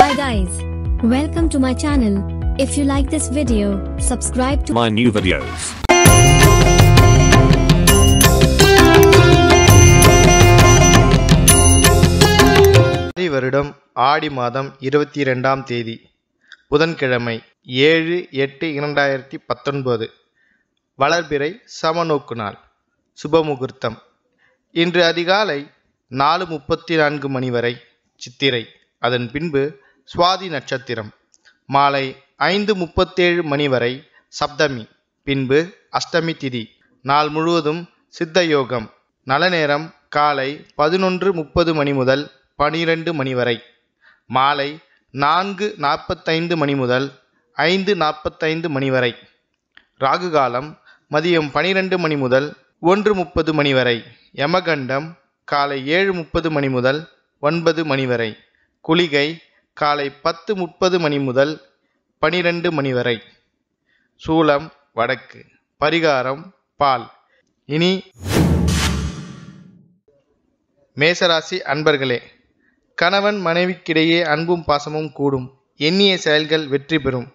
Hi guys. Welcome to my channel. If you like this video, subscribe to my new videos. வருடம் ஆடி மாதம் இருபத்தி இரண்டாம் தேதி புதன்கிழமை ஏழு எட்டு இரண்டாயிரத்தி பத்தொன்பது வளர்பிறை சமநோக்கு நாள் சுபமுகூர்த்தம் இன்று அதிகாலை நாலு முப்பத்தி நான்கு மணி வரை சித்திரை அதன் பின்பு சுவாதி நட்சத்திரம் மாலை ஐந்து முப்பத்தேழு மணி வரை சப்தமி பின்பு அஷ்டமி திதி நாள் முழுவதும் சித்த யோகம் நல நேரம் காலை பதினொன்று முப்பது மணி முதல் பனிரெண்டு மணி வரை மாலை நான்கு நாற்பத்தைந்து மணி முதல் ஐந்து நாற்பத்தைந்து மணி வரை ராகு காலம் மதியம் பனிரெண்டு மணி முதல் ஒன்று முப்பது மணி வரை யமகண்டம் காலை ஏழு முப்பது மணி முதல் ஒன்பது மணி வரை குளிகை காலை பத்து முப்பது மணி முதல் பனிரெண்டு மணி வரை சூலம் வடக்கு பரிகாரம் பால் இனி மேசராசி அன்பர்களே கணவன் மனைவிக்கிடையே அன்பும் பாசமும் கூடும் எண்ணிய செயல்கள் வெற்றி பெறும்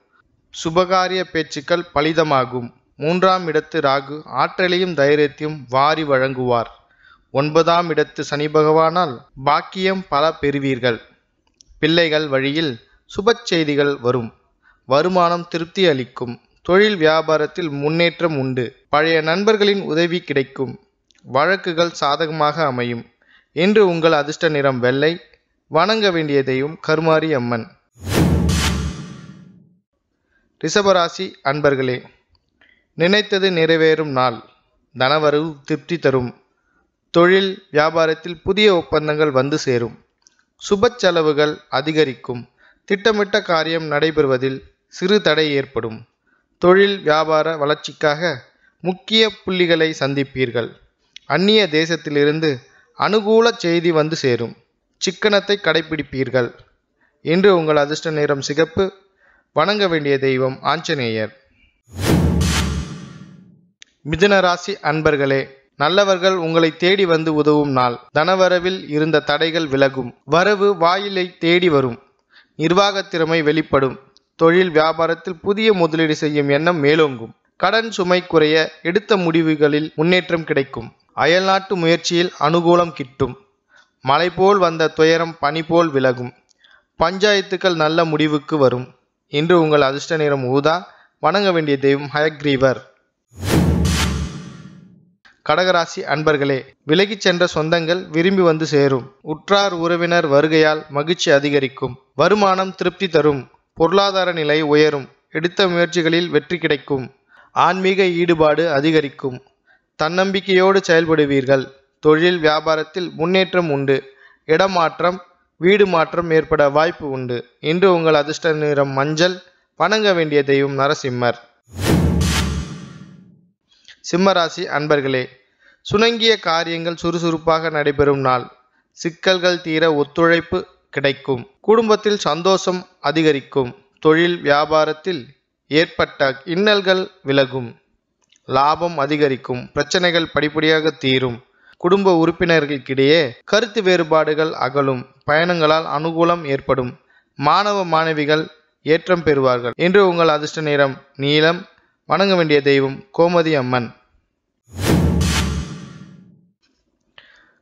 சுபகாரிய பேச்சுக்கள் பலிதமாகும் மூன்றாம் இடத்து ராகு ஆற்றலையும் தைரியத்தையும் வாரி வழங்குவார் ஒன்பதாம் இடத்து சனி பகவானால் பாக்கியம் பல பெறுவீர்கள் பிள்ளைகள் வழியில் சுப செய்திகள் வரும் வருமானம் திருப்தி அளிக்கும் தொழில் வியாபாரத்தில் முன்னேற்றம் உண்டு பழைய நண்பர்களின் உதவி கிடைக்கும் வழக்குகள் சாதகமாக அமையும் இன்று உங்கள் அதிர்ஷ்ட நிறம் வெள்ளை வணங்க வேண்டியதையும் கருமாரி அம்மன் ரிஷபராசி அன்பர்களே நினைத்தது நிறைவேறும் நாள் தனவரவு திருப்தி தரும் தொழில் வியாபாரத்தில் புதிய ஒப்பந்தங்கள் வந்து சேரும் சுப செலவுகள் அதிகரிக்கும் திட்டமிட்ட காரியம் நடைபெறுவதில் சிறு தடை ஏற்படும் தொழில் வியாபார வளர்ச்சிக்காக முக்கிய புள்ளிகளை சந்திப்பீர்கள் அந்நிய தேசத்திலிருந்து அனுகூல செய்தி வந்து சேரும் சிக்கனத்தை கடைபிடிப்பீர்கள் இன்று உங்கள் அதிர்ஷ்ட நேரம் சிகப்பு வணங்க வேண்டிய தெய்வம் ஆஞ்சநேயர் மிதுன ராசி அன்பர்களே நல்லவர்கள் உங்களை தேடி வந்து உதவும் நாள் தனவரவில் இருந்த தடைகள் விலகும் வரவு வாயிலை தேடி வரும் நிர்வாக திறமை வெளிப்படும் தொழில் வியாபாரத்தில் புதிய முதலீடு செய்யும் எண்ணம் மேலோங்கும் கடன் சுமை குறைய எடுத்த முடிவுகளில் முன்னேற்றம் கிடைக்கும் அயல்நாட்டு முயற்சியில் அனுகூலம் கிட்டும் மலை போல் வந்த துயரம் பனி போல் விலகும் பஞ்சாயத்துக்கள் நல்ல முடிவுக்கு வரும் இன்று உங்கள் அதிர்ஷ்ட நிறம் ஊதா வணங்க வேண்டிய தெய்வம் ஹயக்ரீவர் கடகராசி அன்பர்களே விலகிச் சென்ற சொந்தங்கள் விரும்பி வந்து சேரும் உற்றார் உறவினர் வருகையால் மகிழ்ச்சி அதிகரிக்கும் வருமானம் திருப்தி தரும் பொருளாதார நிலை உயரும் எடுத்த முயற்சிகளில் வெற்றி கிடைக்கும் ஆன்மீக ஈடுபாடு அதிகரிக்கும் தன்னம்பிக்கையோடு செயல்படுவீர்கள் தொழில் வியாபாரத்தில் முன்னேற்றம் உண்டு இடமாற்றம் வீடு மாற்றம் ஏற்பட வாய்ப்பு உண்டு இன்று உங்கள் அதிர்ஷ்ட நிறம் மஞ்சள் வணங்க வேண்டிய தெய்வம் நரசிம்மர் சிம்மராசி அன்பர்களே சுணங்கிய காரியங்கள் சுறுசுறுப்பாக நடைபெறும் நாள் சிக்கல்கள் தீர ஒத்துழைப்பு கிடைக்கும் குடும்பத்தில் சந்தோஷம் அதிகரிக்கும் தொழில் வியாபாரத்தில் ஏற்பட்ட இன்னல்கள் விலகும் லாபம் அதிகரிக்கும் பிரச்சனைகள் படிப்படியாக தீரும் குடும்ப உறுப்பினர்களுக்கிடையே கருத்து வேறுபாடுகள் அகலும் பயணங்களால் அனுகூலம் ஏற்படும் மாணவ மாணவிகள் ஏற்றம் பெறுவார்கள் இன்று உங்கள் அதிர்ஷ்ட நேரம் நீளம் வணங்க வேண்டிய தெய்வம் கோமதி அம்மன்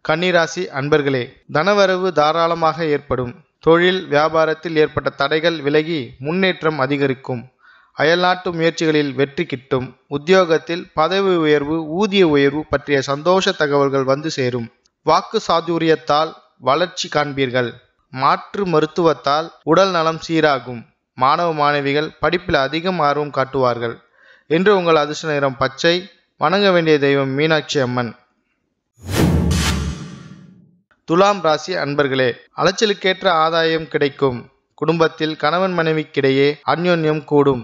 கன்னிராசி அன்பர்களே தனவரவு தாராளமாக ஏற்படும் தொழில் வியாபாரத்தில் ஏற்பட்ட தடைகள் விலகி முன்னேற்றம் அதிகரிக்கும் அயல்நாட்டு முயற்சிகளில் வெற்றி கிட்டும் உத்தியோகத்தில் பதவி உயர்வு ஊதிய உயர்வு பற்றிய சந்தோஷ தகவல்கள் வந்து சேரும் வாக்கு சாதுரியத்தால் வளர்ச்சி காண்பீர்கள் மாற்று மருத்துவத்தால் உடல் நலம் சீராகும் மாணவ மாணவிகள் படிப்பில் அதிகம் ஆர்வம் காட்டுவார்கள் இன்று உங்கள் அதிர்ஷ்ட நிறம் பச்சை வணங்க வேண்டிய தெய்வம் மீனாட்சி அம்மன் துலாம் ராசி அன்பர்களே அலைச்சலுக்கேற்ற ஆதாயம் கிடைக்கும் குடும்பத்தில் கணவன் மனைவிக்கிடையே அந்யோன்யம் கூடும்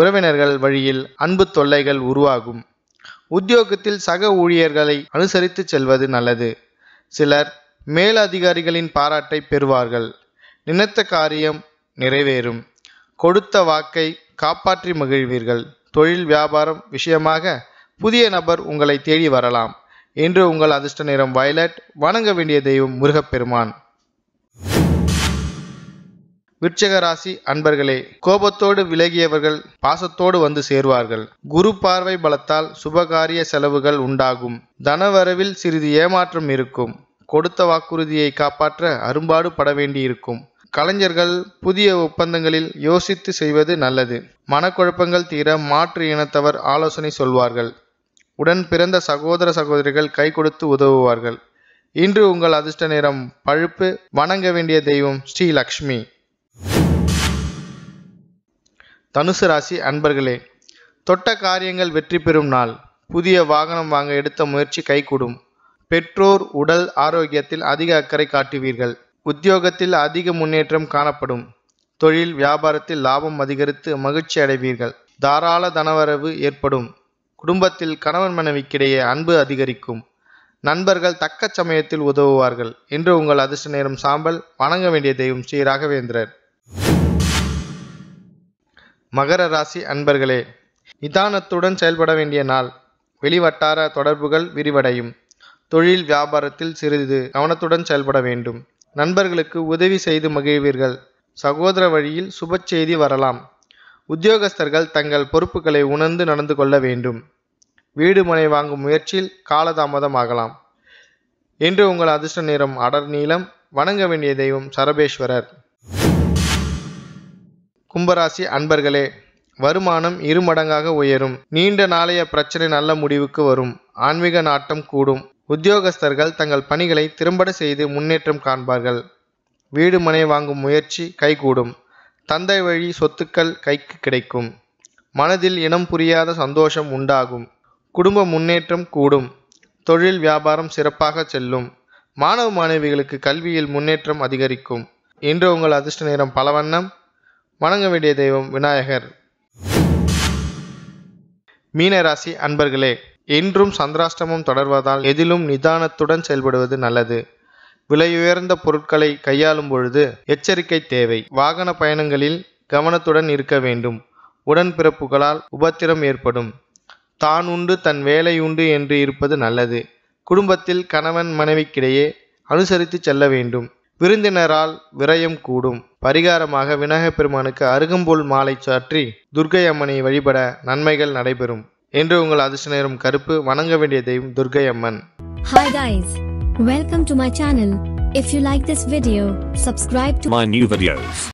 உறவினர்கள் வழியில் அன்பு தொல்லைகள் உருவாகும் உத்தியோகத்தில் சக ஊழியர்களை அனுசரித்து செல்வது நல்லது சிலர் மேலதிகாரிகளின் பாராட்டை பெறுவார்கள் நினைத்த காரியம் நிறைவேறும் கொடுத்த வாக்கை காப்பாற்றி மகிழ்வீர்கள் தொழில் வியாபாரம் விஷயமாக புதிய நபர் உங்களை தேடி வரலாம் இன்று உங்கள் அதிர்ஷ்ட நிறம் வயலட் வணங்க வேண்டிய தெய்வம் முருகப்பெருமான் விருச்சக ராசி அன்பர்களே கோபத்தோடு விலகியவர்கள் பாசத்தோடு வந்து சேர்வார்கள் குரு பார்வை பலத்தால் சுபகாரிய செலவுகள் உண்டாகும் தனவரவில் சிறிது ஏமாற்றம் இருக்கும் கொடுத்த வாக்குறுதியை காப்பாற்ற அரும்பாடு பட வேண்டியிருக்கும் கலைஞர்கள் புதிய ஒப்பந்தங்களில் யோசித்து செய்வது நல்லது மனக்குழப்பங்கள் தீர மாற்று இனத்தவர் ஆலோசனை சொல்வார்கள் உடன் பிறந்த சகோதர சகோதரிகள் கை கொடுத்து உதவுவார்கள் இன்று உங்கள் அதிர்ஷ்ட நேரம் பழுப்பு வணங்க வேண்டிய தெய்வம் ஸ்ரீ லக்ஷ்மி தனுசு ராசி அன்பர்களே தொட்ட காரியங்கள் வெற்றி பெறும் நாள் புதிய வாகனம் வாங்க எடுத்த முயற்சி கைகூடும் பெற்றோர் உடல் ஆரோக்கியத்தில் அதிக அக்கறை காட்டுவீர்கள் உத்தியோகத்தில் அதிக முன்னேற்றம் காணப்படும் தொழில் வியாபாரத்தில் லாபம் அதிகரித்து மகிழ்ச்சி அடைவீர்கள் தாராள தனவரவு ஏற்படும் குடும்பத்தில் கணவன் மனைவிக்கிடையே அன்பு அதிகரிக்கும் நண்பர்கள் தக்க சமயத்தில் உதவுவார்கள் இன்று உங்கள் அதிர்ஷ்ட நேரம் சாம்பல் வணங்க வேண்டிய தெய்வம் ஸ்ரீ ராகவேந்திரர் மகர ராசி அன்பர்களே நிதானத்துடன் செயல்பட வேண்டிய நாள் வெளிவட்டார தொடர்புகள் விரிவடையும் தொழில் வியாபாரத்தில் சிறிது கவனத்துடன் செயல்பட வேண்டும் நண்பர்களுக்கு உதவி செய்து மகிழ்வீர்கள் சகோதர வழியில் சுப செய்தி வரலாம் உத்தியோகஸ்தர்கள் தங்கள் பொறுப்புகளை உணர்ந்து நடந்து கொள்ள வேண்டும் வீடு மனை வாங்கும் முயற்சியில் காலதாமதம் ஆகலாம் இன்று உங்கள் அதிர்ஷ்ட நிறம் அடர் நீளம் வணங்க வேண்டிய தெய்வம் சரபேஸ்வரர் கும்பராசி அன்பர்களே வருமானம் இருமடங்காக உயரும் நீண்ட நாளைய பிரச்சனை நல்ல முடிவுக்கு வரும் ஆன்மீக நாட்டம் கூடும் உத்தியோகஸ்தர்கள் தங்கள் பணிகளை திறம்பட செய்து முன்னேற்றம் காண்பார்கள் வீடு மனை வாங்கும் முயற்சி கைகூடும் தந்தை வழி சொத்துக்கள் கைக்கு கிடைக்கும் மனதில் இனம் புரியாத சந்தோஷம் உண்டாகும் குடும்ப முன்னேற்றம் கூடும் தொழில் வியாபாரம் சிறப்பாக செல்லும் மாணவ மாணவிகளுக்கு கல்வியில் முன்னேற்றம் அதிகரிக்கும் இன்று உங்கள் அதிர்ஷ்ட நேரம் பல வண்ணம் வணங்க வேண்டிய தெய்வம் விநாயகர் மீனராசி அன்பர்களே என்றும் சந்திராஷ்டமம் தொடர்வதால் எதிலும் நிதானத்துடன் செயல்படுவது நல்லது விலையுயர்ந்த பொருட்களை கையாளும் பொழுது எச்சரிக்கை தேவை வாகன பயணங்களில் கவனத்துடன் இருக்க வேண்டும் உடன்பிறப்புகளால் உபத்திரம் ஏற்படும் தான் உண்டு தன் வேலை உண்டு என்று இருப்பது நல்லது குடும்பத்தில் கணவன் மனைவிக்கிடையே அனுசரித்து செல்ல வேண்டும் விருந்தினரால் விரயம் கூடும் பரிகாரமாக விநாயகப் பெருமானுக்கு அருகம்போல் மாலை சாற்றி துர்கை அம்மனை வழிபட நன்மைகள் நடைபெறும் என்று உங்கள் அதிர்ஷ்ட நேரம் கருப்பு வணங்க வேண்டிய தெய்வம் Durgai Amman hi welcome to my channel if you like this video subscribe